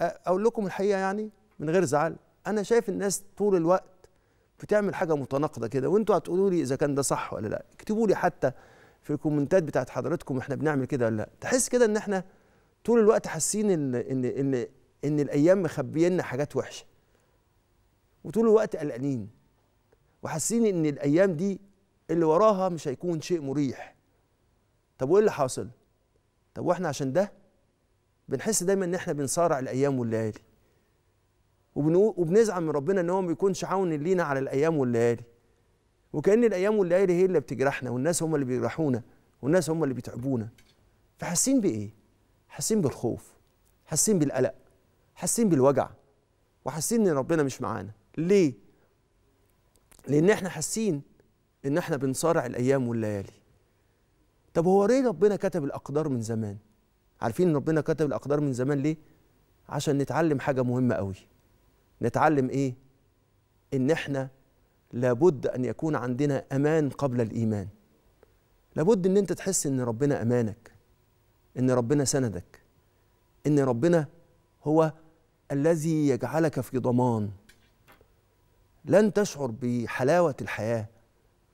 اقول لكم الحقيقه يعني من غير زعل انا شايف الناس طول الوقت بتعمل حاجه متناقضه كده وانتوا هتقولوا لي اذا كان ده صح ولا لا اكتبوا لي حتى في الكومنتات بتاعت حضراتكم احنا بنعمل كده ولا لا تحس كده ان احنا طول الوقت حاسين ان ان ان ان الايام مخبيه لنا حاجات وحشه وطول الوقت قلقانين وحاسين ان الايام دي اللي وراها مش هيكون شيء مريح طب وايه اللي حاصل طب واحنا عشان ده بنحس دايما ان احنا بنصارع الايام والليالي وبنزعل من ربنا ان هو ما بيكونش عون لينا على الايام والليالي وكان الايام والليالي هي اللي بتجرحنا والناس هم اللي بيجرحونا والناس هم اللي بيتعبونا فحاسين بايه حاسين بالخوف حاسين بالقلق حاسين بالوجع وحاسين ان ربنا مش معانا ليه لان احنا حاسين ان احنا بنصارع الايام والليالي طب هو ليه ربنا كتب الاقدار من زمان عارفين ان ربنا كتب الاقدار من زمان ليه عشان نتعلم حاجه مهمه قوي نتعلم ايه ان احنا لابد ان يكون عندنا امان قبل الايمان لابد ان انت تحس ان ربنا امانك ان ربنا سندك ان ربنا هو الذي يجعلك في ضمان لن تشعر بحلاوه الحياه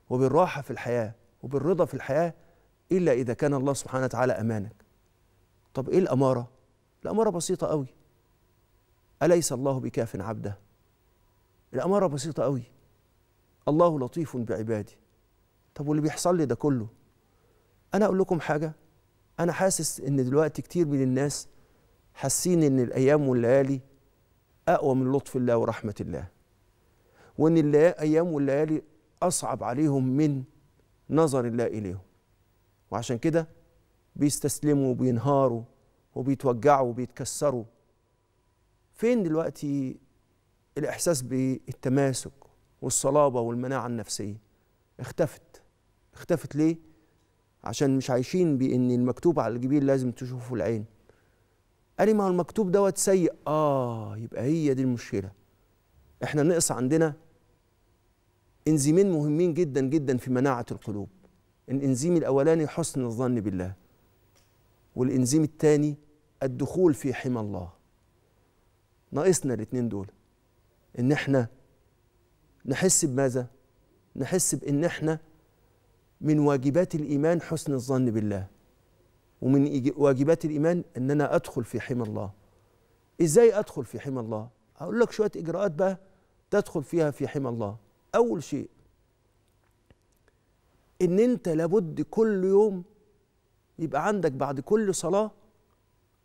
وبالراحه في الحياه وبالرضا في الحياه الا اذا كان الله سبحانه وتعالى امانك طب إيه الأمارة؟ الأمارة بسيطة قوي أليس الله بكاف عبده؟ الأمارة بسيطة قوي الله لطيف بعباده طب واللي بيحصل لي ده كله أنا أقول لكم حاجة أنا حاسس إن دلوقتي كتير من الناس حاسين إن الأيام والليالي أقوى من لطف الله ورحمة الله وإن الأيام والليالي أصعب عليهم من نظر الله إليهم وعشان كده بيستسلموا وبينهاروا وبيتوجعوا وبيتكسروا فين دلوقتي الإحساس بالتماسك والصلابة والمناعة النفسية اختفت اختفت ليه؟ عشان مش عايشين بإن المكتوب على الجبين لازم تشوفه العين قال لي ما هو المكتوب دوت سيء آه يبقى هي دي المشكلة احنا نقص عندنا انزيمين مهمين جدا جدا في مناعة القلوب الانزيم الأولاني حسن الظن بالله والإنزيم الثاني الدخول في حمى الله ناقصنا الاثنين دول إن إحنا نحس بماذا؟ نحس بإن إحنا من واجبات الإيمان حسن الظن بالله ومن واجبات الإيمان إن أنا أدخل في حمى الله إزاي أدخل في حمى الله؟ هقول لك شوية إجراءات بقى تدخل فيها في حمى الله أول شيء إن أنت لابد كل يوم يبقى عندك بعد كل صلاة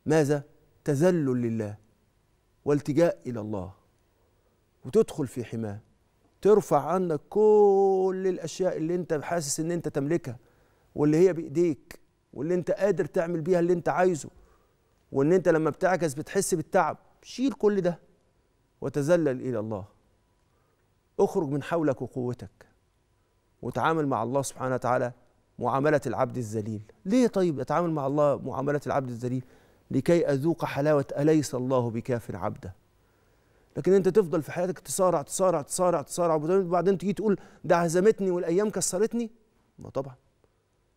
ماذا؟ تذلل لله والتجاء إلى الله وتدخل في حماه ترفع عنك كل الأشياء اللي أنت حاسس إن أنت تملكها واللي هي بإيديك واللي أنت قادر تعمل بيها اللي أنت عايزه وإن أنت لما بتعكس بتحس بالتعب شيل كل ده وتذلل إلى الله اخرج من حولك وقوتك وتعامل مع الله سبحانه وتعالى معاملة العبد الذليل ليه طيب أتعامل مع الله معاملة العبد الذليل لكي أذوق حلاوة أليس الله بكاف عبده لكن أنت تفضل في حياتك تصارع تصارع تصارع تصارع وبعدين تيجي تقول ده عزمتني والأيام كسرتني ما طبعا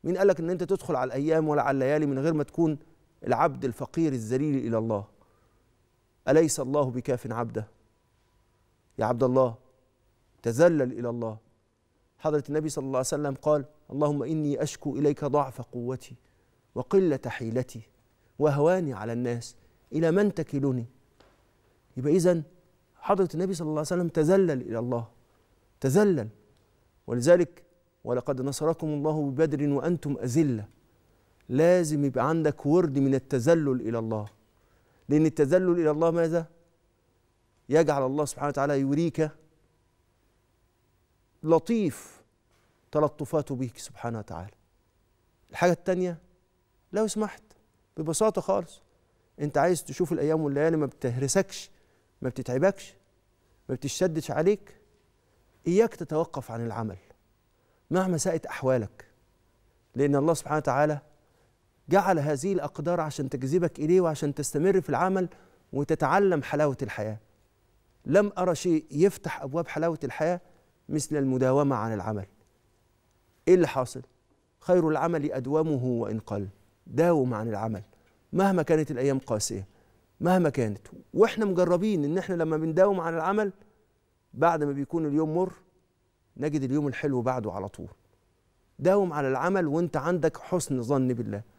مين قالك أن أنت تدخل على الأيام ولا على الليالي من غير ما تكون العبد الفقير الذليل إلى الله أليس الله بكاف عبده يا عبد الله تذلل إلى الله حضرة النبي صلى الله عليه وسلم قال اللهم إني أشكو إليك ضعف قوتي وقلة حيلتي وهواني على الناس إلى من تكلني يبقى إذا حضرة النبي صلى الله عليه وسلم تذلل إلى الله تذلل ولذلك ولقد نصركم الله ببدر وأنتم أذلة لازم يبقى عندك ورد من التذلل إلى الله لأن التذلل إلى الله ماذا؟ يجعل الله سبحانه وتعالى يريك لطيف تلطفاته بيك سبحانه وتعالى الحاجة الثانية لو سمحت ببساطة خالص انت عايز تشوف الأيام والليالي ما بتهرسكش ما بتتعبكش ما بتشدش عليك إياك تتوقف عن العمل مهما ساءت أحوالك لأن الله سبحانه وتعالى جعل هذه الأقدار عشان تجذبك إليه وعشان تستمر في العمل وتتعلم حلاوة الحياة لم أرى شيء يفتح أبواب حلاوة الحياة مثل المداومة عن العمل ايه اللي حاصل خير العمل ادومه وان قل داوم عن العمل مهما كانت الايام قاسيه مهما كانت واحنا مجربين ان احنا لما بنداوم على العمل بعد ما بيكون اليوم مر نجد اليوم الحلو بعده على طول داوم على العمل وانت عندك حسن ظن بالله